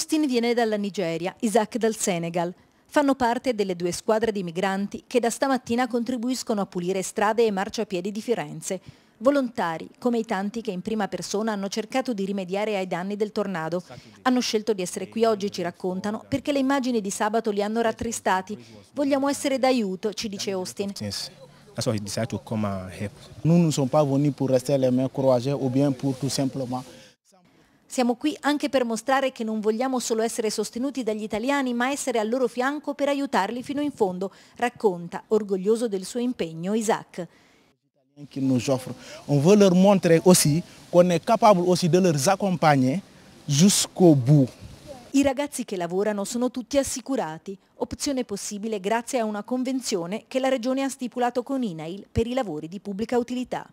Austin viene dalla Nigeria, Isaac dal Senegal. Fanno parte delle due squadre di migranti che da stamattina contribuiscono a pulire strade e marciapiedi di Firenze. Volontari, come i tanti che in prima persona hanno cercato di rimediare ai danni del tornado. Hanno scelto di essere qui oggi, ci raccontano, perché le immagini di sabato li hanno rattristati. Vogliamo essere d'aiuto, ci dice Austin. That's why I decided to come and help. Nous ne bien pour tout simplement siamo qui anche per mostrare che non vogliamo solo essere sostenuti dagli italiani, ma essere al loro fianco per aiutarli fino in fondo, racconta, orgoglioso del suo impegno, Isaac. Qui nous offrent. On veut leur montrer aussi qu'on est capable aussi de les accompagner jusqu'au bout. I ragazzi che lavorano sono tutti assicurati, opzione possibile grazie a una convenzione che la Regione ha stipulato con INAIL per i lavori di pubblica utilità.